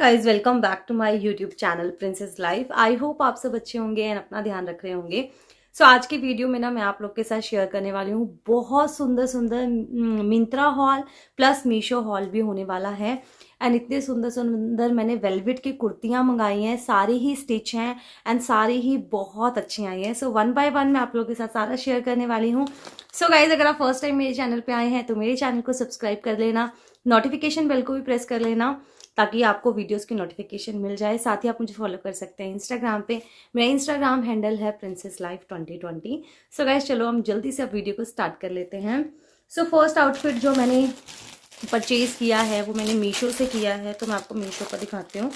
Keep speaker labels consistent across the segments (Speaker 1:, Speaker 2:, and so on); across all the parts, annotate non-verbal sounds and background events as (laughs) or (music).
Speaker 1: guys welcome back to my YouTube channel princess life I hope आप सब अच्छे होंगे एंड अपना ध्यान रख रहे होंगे सो so, आज के वीडियो में ना मैं आप लोग के साथ शेयर करने वाली हूँ बहुत सुंदर सुंदर हम्म, Myntra haul plus Meesho haul भी होने वाला है एंड इतने सुंदर सुंदर मैंने वेलवेट की कुर्तियाँ मंगाई हैं सारी ही स्टिच हैं एंड सारी ही बहुत अच्छी आई हैं सो वन बाय वन मैं आप लोगों के साथ सारा शेयर करने वाली हूँ सो गाइज अगर आप फर्स्ट टाइम मेरे चैनल पर आए हैं तो मेरे चैनल को सब्सक्राइब कर लेना नोटिफिकेशन बेल को भी प्रेस कर लेना ताकि आपको वीडियोस की नोटिफिकेशन मिल जाए साथ ही आप मुझे फॉलो कर सकते हैं इंस्टाग्राम पे मेरा इंस्टाग्राम हैंडल है princess life twenty twenty so guys चलो हम जल्दी से अब वीडियो को स्टार्ट कर लेते हैं सो फर्स्ट आउटफिट जो मैंने परचेज़ किया है वो मैंने मीशो से किया है तो मैं आपको मीशो पर दिखाती हूँ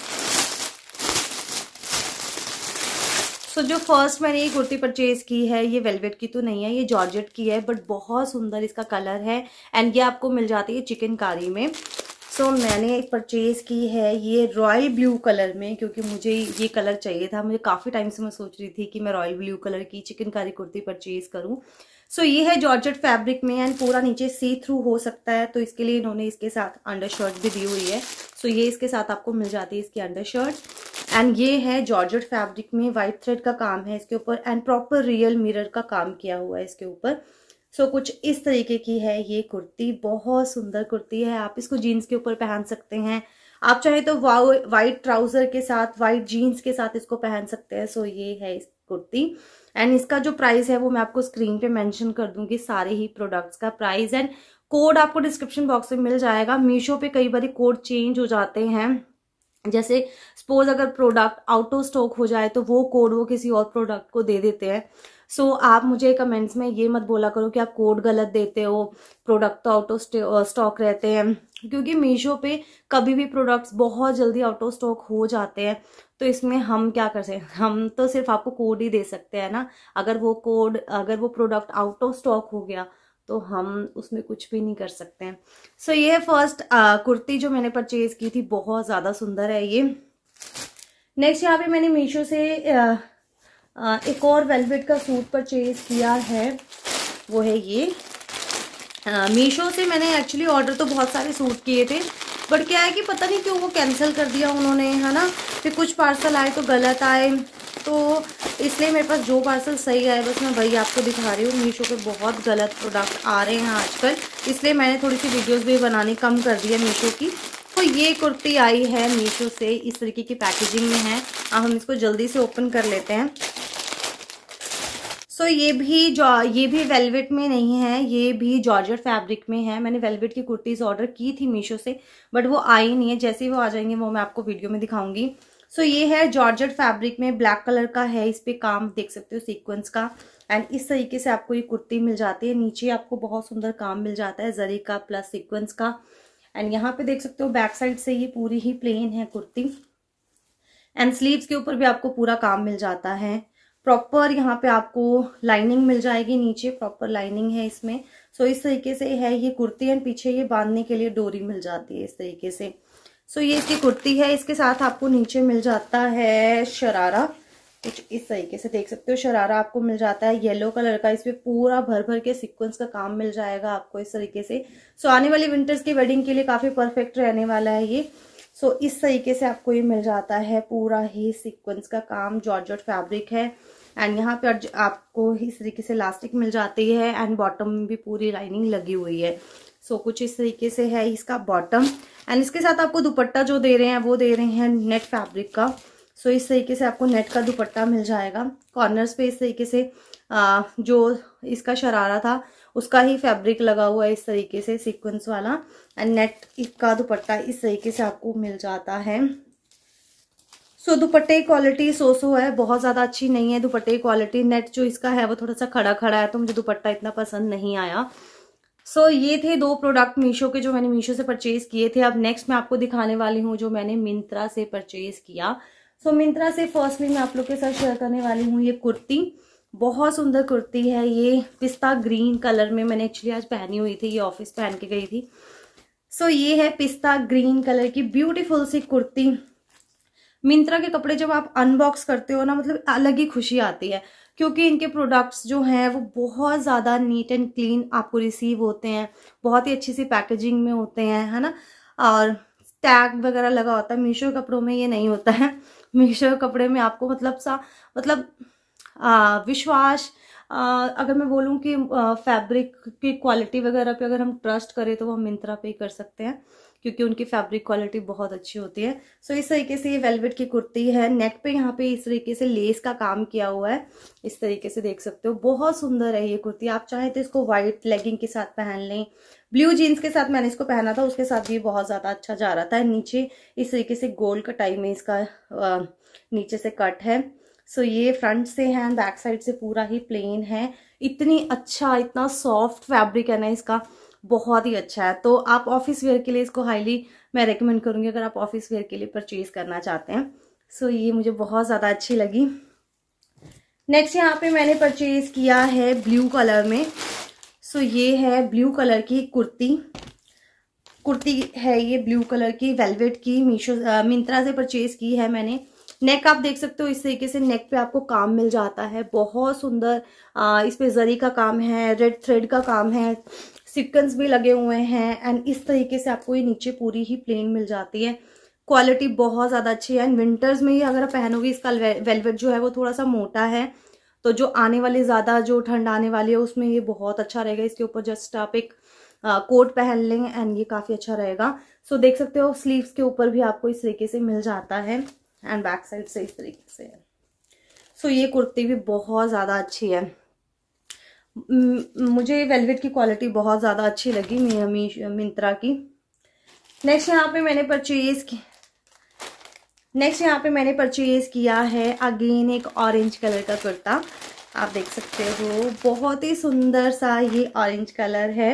Speaker 1: सो so, जो फर्स्ट मैंने ये कुर्ती परचेज की है ये वेलवेट की तो नहीं है ये जॉर्जेट की है बट बहुत सुंदर इसका कलर है एंड ये आपको मिल जाती है चिकनकारी में सो so, मैंने परचेज़ की है ये रॉयल ब्लू कलर में क्योंकि मुझे ये कलर चाहिए था मुझे काफ़ी टाइम से मैं सोच रही थी कि मैं रॉयल ब्लू कलर की चिकनकारी कुर्ती परचेज़ करूँ सो so, ये है जॉर्जेट फैब्रिक में एंड पूरा नीचे सी थ्रू हो सकता है तो इसके लिए इन्होंने इसके साथ अंडरशर्ट भी दी हुई है सो so, ये इसके साथ आपको मिल जाती है इसकी अंडरशर्ट एंड ये है जॉर्जेट फैब्रिक में वाइट थ्रेड का काम है इसके ऊपर एंड प्रॉपर रियल मिरर का काम किया हुआ है इसके ऊपर सो so, कुछ इस तरीके की है ये कुर्ती बहुत सुंदर कुर्ती है आप इसको जीन्स के ऊपर पहन सकते हैं आप चाहे तो वाइट ट्राउजर के साथ वाइट जीन्स के साथ इसको पहन सकते हैं सो so, ये है इस कुर्ती एंड इसका जो प्राइस है वो मैं आपको स्क्रीन पे मेंशन कर दूंगी सारे ही प्रोडक्ट्स का प्राइस एंड कोड आपको डिस्क्रिप्शन बॉक्स में मिल जाएगा मीशो पे कई बार कोड चेंज हो जाते हैं जैसे सपोज अगर प्रोडक्ट आउट ऑफ स्टॉक हो जाए तो वो कोड वो किसी और प्रोडक्ट को दे देते हैं सो so, आप मुझे कमेंट्स में ये मत बोला करो कि आप कोड गलत देते हो प्रोडक्ट तो आउट ऑफ स्टॉक रहते हैं क्योंकि मीशो पे कभी भी प्रोडक्ट्स बहुत जल्दी आउट ऑफ स्टॉक हो जाते हैं तो इसमें हम क्या कर सकते हैं हम तो सिर्फ आपको कोड ही दे सकते हैं ना अगर वो कोड अगर वो प्रोडक्ट आउट ऑफ स्टॉक हो गया तो हम उसमें कुछ भी नहीं कर सकते हैं सो so, ये फर्स्ट कुर्ती जो मैंने परचेज़ की थी बहुत ज़्यादा सुंदर है ये नेक्स्ट यहाँ पे मैंने मीशो से आ, आ, एक और वेलवेट का सूट परचेज़ किया है वो है ये मीशो से मैंने एक्चुअली ऑर्डर तो बहुत सारे सूट किए थे बट क्या है कि पता नहीं क्यों वो कैंसिल कर दिया उन्होंने है ना फिर कुछ पार्सल आए तो गलत आए तो इसलिए मेरे पास जो पार्सल सही आया बस मैं वही आपको दिखा रही हूँ मीशो के बहुत गलत प्रोडक्ट आ रहे हैं आजकल इसलिए मैंने थोड़ी सी वीडियोस भी बनानी कम कर दी है मीशो की तो ये कुर्ती आई है मीशो से इस तरीके की पैकेजिंग में है अब हम इसको जल्दी से ओपन कर लेते हैं सो so, ये भी जो ये भी वेलवेट में नहीं है ये भी जॉर्जर फैब्रिक में है मैंने वेलवेट की कुर्तीज़ ऑर्डर की थी मीशो से बट वो आई नहीं है जैसे ही वो आ जाएंगे वो मैं आपको वीडियो में दिखाऊंगी सो so, ये है जॉर्जेट फैब्रिक में ब्लैक कलर का है इस पर काम देख सकते हो सीक्वेंस का एंड इस तरीके से आपको ये कुर्ती मिल जाती है नीचे आपको बहुत सुंदर काम मिल जाता है जरी का प्लस सीक्वेंस का एंड यहाँ पे देख सकते हो बैक साइड से ये पूरी ही प्लेन है कुर्ती एंड स्लीव्स के ऊपर भी आपको पूरा काम मिल जाता है प्रॉपर यहाँ पे आपको लाइनिंग मिल जाएगी नीचे प्रॉपर लाइनिंग है इसमें सो so, इस तरीके से है ये कुर्ती एंड पीछे ये बांधने के लिए डोरी मिल जाती है इस तरीके से सो ये इसकी कुर्ती है इसके साथ आपको नीचे मिल जाता है शरारा कुछ इस तरीके से देख सकते हो शरारा आपको मिल जाता है येलो कलर का इसमें पूरा भर भर के सीक्वेंस का काम मिल जाएगा आपको इस तरीके से सो आने वाली विंटर्स की वेडिंग के लिए काफ़ी परफेक्ट रहने वाला है ये सो इस तरीके से आपको ये मिल जाता है पूरा ही सीक्वेंस का काम जॉर्ज फैब्रिक है एंड यहाँ पे आपको इस तरीके से इलास्टिक मिल जाती है एंड बॉटम में भी पूरी लाइनिंग लगी हुई है सो कुछ इस तरीके से है इसका बॉटम एंड इसके साथ आपको दुपट्टा जो दे रहे हैं वो दे रहे हैं नेट फैब्रिक का सो इस तरीके से आपको नेट का दुपट्टा मिल जाएगा कॉर्नर्स पे इस तरीके से आ, जो इसका शरारा था उसका ही फैब्रिक लगा हुआ है इस तरीके से सीक्वेंस वाला एंड नेट का दुपट्टा इस तरीके से आपको मिल जाता है सो so, दुपट्टे की क्वालिटी सो सो है बहुत ज़्यादा अच्छी नहीं है दुपट्टे की क्वालिटी नेट जो इसका है वो थोड़ा सा खड़ा खड़ा है तो मुझे दुपट्टा इतना पसंद नहीं आया सो so, ये थे दो प्रोडक्ट मीशो के जो मैंने मीशो से परचेज किए थे अब नेक्स्ट मैं आपको दिखाने वाली हूँ जो मैंने मिंत्रा से परचेज किया सो so, मिंत्रा से फर्स्टली मैं आप लोग के साथ शेयर करने वाली हूँ ये कुर्ती बहुत सुंदर कुर्ती है ये पिस्ता ग्रीन कलर में मैंने एक्चुअली आज पहनी हुई थी ये ऑफिस पहन के गई थी सो so, ये है पिस्ता ग्रीन कलर की ब्यूटीफुल सी कुर्ती मिंत्रा के कपड़े जब आप अनबॉक्स करते हो ना मतलब अलग ही खुशी आती है क्योंकि इनके प्रोडक्ट्स जो हैं वो बहुत ज़्यादा नीट एंड क्लीन आपको रिसीव होते हैं बहुत ही अच्छी सी पैकेजिंग में होते हैं है ना और टैग वगैरह लगा होता है मीशो कपड़ों में ये नहीं होता है मीशो (laughs) कपड़े में आपको मतलब सा मतलब आ, विश्वास आ, अगर मैं बोलूँ कि फैब्रिक की क्वालिटी वगैरह पे अगर हम ट्रस्ट करें तो वो हम मिंत्रा पे ही कर सकते हैं क्योंकि उनकी फैब्रिक क्वालिटी बहुत अच्छी होती है सो so, इस तरीके से ये वेलवेट की कुर्ती है नेक पे यहाँ पे इस तरीके से लेस का काम किया हुआ है इस तरीके से देख सकते हो बहुत सुंदर है ये कुर्ती आप चाहें तो इसको व्हाइट लेगिंग के साथ पहन लें ब्लू जीन्स के साथ मैंने इसको पहना था उसके साथ भी बहुत ज़्यादा अच्छा जा रहा था नीचे इस तरीके से गोल्ड कटाई में इसका आ, नीचे से कट है सो so, ये फ्रंट से है बैक साइड से पूरा ही प्लेन है इतनी अच्छा इतना सॉफ्ट फैब्रिक है ना इसका बहुत ही अच्छा है तो आप ऑफिस वेयर के लिए इसको हाईली मैं रेकमेंड करूँगी अगर आप ऑफिस वेयर के लिए परचेज़ करना चाहते हैं सो ये मुझे बहुत ज़्यादा अच्छी लगी नेक्स्ट यहाँ पे मैंने परचेज़ किया है ब्लू कलर में सो ये है ब्लू कलर की कुर्ती कुर्ती है ये ब्लू कलर की वेलवेट की मीशो मिंत्रा से परचेज़ की है मैंने नेक आप देख सकते हो इस तरीके से नेक पे आपको काम मिल जाता है बहुत सुंदर इस पे जरी का काम है रेड थ्रेड का काम है सिक्वेंस भी लगे हुए हैं एंड इस तरीके से आपको ये नीचे पूरी ही प्लेन मिल जाती है क्वालिटी बहुत ज़्यादा अच्छी है एंड विंटर्स में ये अगर आप पहनोगे इसका वेलवेट जो है वो थोड़ा सा मोटा है तो जो आने वाले ज़्यादा जो ठंड आने वाली है उसमें ये बहुत अच्छा रहेगा इसके ऊपर जस्ट आप एक कोट पहन लें एंड ये काफ़ी अच्छा रहेगा सो देख सकते हो स्लीव्स के ऊपर भी आपको इस तरीके से मिल जाता है एंड बैक साइड से इस तरीके से सो ये कुर्ती भी बहुत ज़्यादा अच्छी है मुझे वेलवेट की क्वालिटी बहुत ज़्यादा अच्छी लगी मिंत्रा की नेक्स्ट यहाँ पे मैंने परचेज की नेक्स्ट यहाँ पे मैंने परचेज किया है अगेन एक ऑरेंज कलर का कुर्ता आप देख सकते हो बहुत ही सुंदर सा ये ऑरेंज कलर है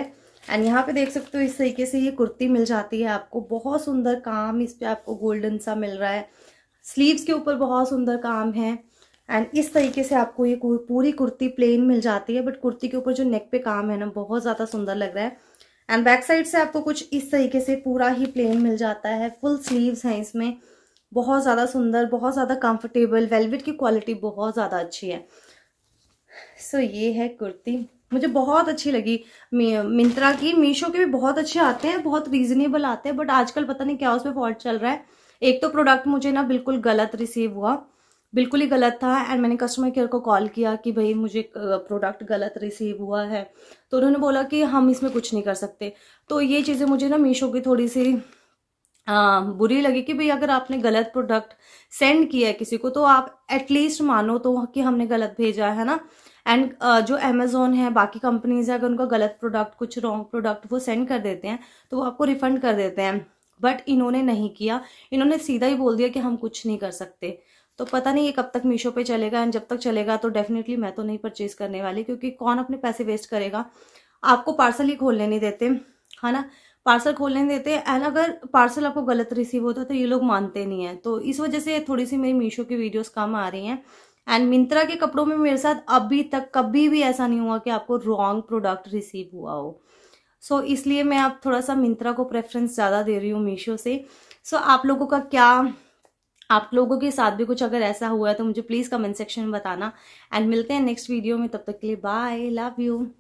Speaker 1: एंड यहाँ पे देख सकते हो इस तरीके से ये कुर्ती मिल जाती है आपको बहुत सुंदर काम इस पर आपको गोल्डन सा मिल रहा है स्लीव्स के ऊपर बहुत सुंदर काम है एंड इस तरीके से आपको ये पूरी कुर्ती प्लेन मिल जाती है बट कुर्ती के ऊपर जो नेक पे काम है ना बहुत ज़्यादा सुंदर लग रहा है एंड बैक साइड से आपको कुछ इस तरीके से पूरा ही प्लेन मिल जाता है फुल स्लीव्स हैं इसमें बहुत ज़्यादा सुंदर बहुत ज़्यादा कंफर्टेबल वेलवेट की क्वालिटी बहुत ज़्यादा अच्छी है सो so, ये है कुर्ती मुझे बहुत अच्छी लगी मिंत्रा की मीशो के भी बहुत अच्छे आते हैं बहुत रीजनेबल आते हैं बट आजकल पता नहीं क्या उसमें फॉल्ट चल रहा है एक तो प्रोडक्ट मुझे ना बिल्कुल गलत रिसीव हुआ बिल्कुल ही गलत था एंड मैंने कस्टमर केयर को कॉल किया कि भाई मुझे प्रोडक्ट गलत रिसीव हुआ है तो उन्होंने बोला कि हम इसमें कुछ नहीं कर सकते तो ये चीज़ें मुझे ना मीशो की थोड़ी सी आ, बुरी लगी कि भाई अगर आपने गलत प्रोडक्ट सेंड किया है किसी को तो आप एटलीस्ट मानो तो कि हमने गलत भेजा है ना एंड uh, जो अमेजोन है बाकी कंपनीज है अगर उनका गलत प्रोडक्ट कुछ रॉन्ग प्रोडक्ट वो सेंड कर देते हैं तो वो आपको रिफंड कर देते हैं बट इन्होंने नहीं किया इन्होंने सीधा ही बोल दिया कि हम कुछ नहीं कर सकते तो पता नहीं ये कब तक मीशो पे चलेगा एंड जब तक चलेगा तो डेफिनेटली मैं तो नहीं परचेज करने वाली क्योंकि कौन अपने पैसे वेस्ट करेगा आपको पार्सल ही खोलने नहीं देते है ना पार्सल खोलने नहीं देते एंड अगर पार्सल आपको गलत रिसीव होता है तो ये लोग मानते नहीं हैं तो इस वजह से थोड़ी सी मेरी मीशो की वीडियोस कम आ रही हैं एंड मिंत्रा के कपड़ों में मेरे साथ अभी तक कभी भी ऐसा नहीं हुआ कि आपको रॉन्ग प्रोडक्ट रिसीव हुआ हो सो so, इसलिए मैं आप थोड़ा सा मिंत्रा को प्रेफरेंस ज़्यादा दे रही हूँ मीशो से सो so, आप लोगों का क्या आप लोगों के साथ भी कुछ अगर ऐसा हुआ है तो मुझे प्लीज़ कमेंट सेक्शन में बताना एंड मिलते हैं नेक्स्ट वीडियो में तब तक के लिए बाय लव यू